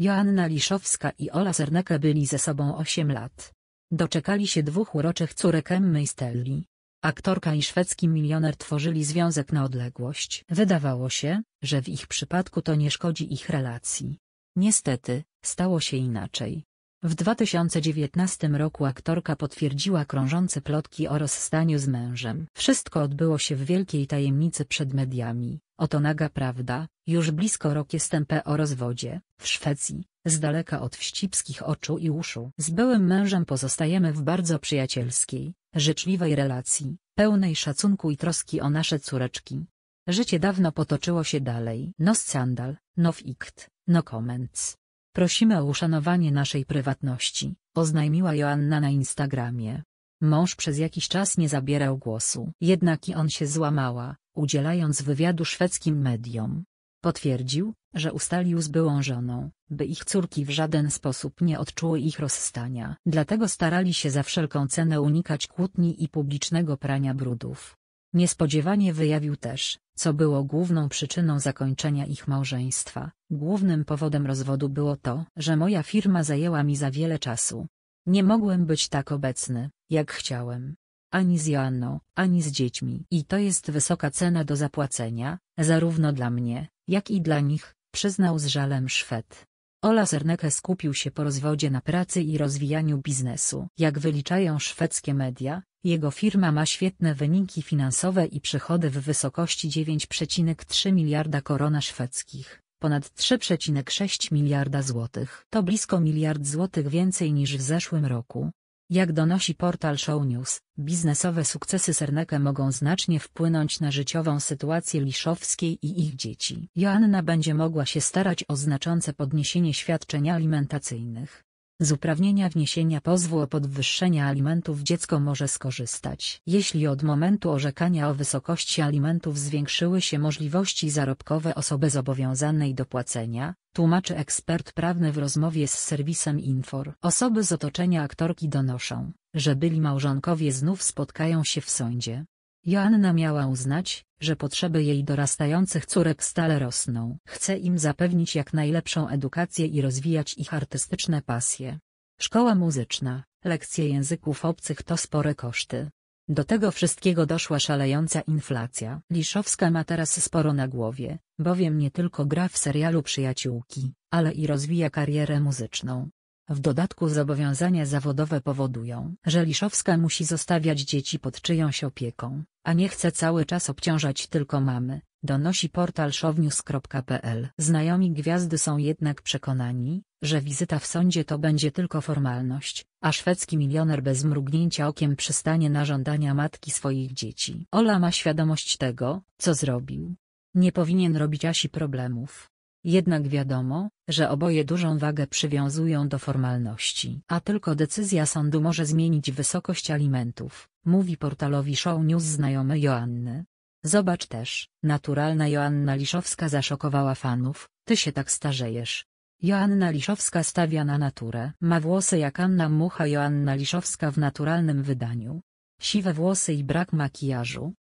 Joanna Liszowska i Ola Serneke byli ze sobą 8 lat. Doczekali się dwóch uroczych córek Emmy i Stelli. Aktorka i szwedzki milioner tworzyli związek na odległość. Wydawało się, że w ich przypadku to nie szkodzi ich relacji. Niestety, stało się inaczej. W 2019 roku aktorka potwierdziła krążące plotki o rozstaniu z mężem. Wszystko odbyło się w wielkiej tajemnicy przed mediami. Oto naga prawda, już blisko rok jestem P o rozwodzie, w Szwecji, z daleka od wścibskich oczu i uszu. Z byłym mężem pozostajemy w bardzo przyjacielskiej, życzliwej relacji, pełnej szacunku i troski o nasze córeczki. Życie dawno potoczyło się dalej. No scandal, no fikt, no comments. Prosimy o uszanowanie naszej prywatności, oznajmiła Joanna na Instagramie. Mąż przez jakiś czas nie zabierał głosu, jednak i on się złamała, udzielając wywiadu szwedzkim mediom. Potwierdził, że ustalił z byłą żoną, by ich córki w żaden sposób nie odczuły ich rozstania. Dlatego starali się za wszelką cenę unikać kłótni i publicznego prania brudów. Niespodziewanie wyjawił też, co było główną przyczyną zakończenia ich małżeństwa. Głównym powodem rozwodu było to, że moja firma zajęła mi za wiele czasu. Nie mogłem być tak obecny, jak chciałem. Ani z Joanną, ani z dziećmi. I to jest wysoka cena do zapłacenia, zarówno dla mnie, jak i dla nich, przyznał z żalem Szwed. Ola Zerneke skupił się po rozwodzie na pracy i rozwijaniu biznesu. Jak wyliczają szwedzkie media, jego firma ma świetne wyniki finansowe i przychody w wysokości 9,3 miliarda korona szwedzkich, ponad 3,6 miliarda złotych. To blisko miliard złotych więcej niż w zeszłym roku. Jak donosi portal News, biznesowe sukcesy Serneke mogą znacznie wpłynąć na życiową sytuację Liszowskiej i ich dzieci. Joanna będzie mogła się starać o znaczące podniesienie świadczeń alimentacyjnych. Z uprawnienia wniesienia pozwu o podwyższenie alimentów dziecko może skorzystać, jeśli od momentu orzekania o wysokości alimentów zwiększyły się możliwości zarobkowe osoby zobowiązanej do płacenia, tłumaczy ekspert prawny w rozmowie z serwisem Infor. Osoby z otoczenia aktorki donoszą, że byli małżonkowie znów spotkają się w sądzie. Joanna miała uznać, że potrzeby jej dorastających córek stale rosną. Chce im zapewnić jak najlepszą edukację i rozwijać ich artystyczne pasje. Szkoła muzyczna, lekcje języków obcych to spore koszty. Do tego wszystkiego doszła szalejąca inflacja. Liszowska ma teraz sporo na głowie, bowiem nie tylko gra w serialu Przyjaciółki, ale i rozwija karierę muzyczną. W dodatku zobowiązania zawodowe powodują, że Liszowska musi zostawiać dzieci pod czyjąś opieką, a nie chce cały czas obciążać tylko mamy, donosi portal shownews.pl. Znajomi gwiazdy są jednak przekonani, że wizyta w sądzie to będzie tylko formalność, a szwedzki milioner bez mrugnięcia okiem przystanie na żądania matki swoich dzieci. Ola ma świadomość tego, co zrobił. Nie powinien robić Asi problemów, jednak wiadomo, że oboje dużą wagę przywiązują do formalności. A tylko decyzja sądu może zmienić wysokość alimentów, mówi portalowi Show News znajomy Joanny. Zobacz też, naturalna Joanna Liszowska zaszokowała fanów, ty się tak starzejesz. Joanna Liszowska stawia na naturę. Ma włosy jak Anna Mucha Joanna Liszowska w naturalnym wydaniu. Siwe włosy i brak makijażu,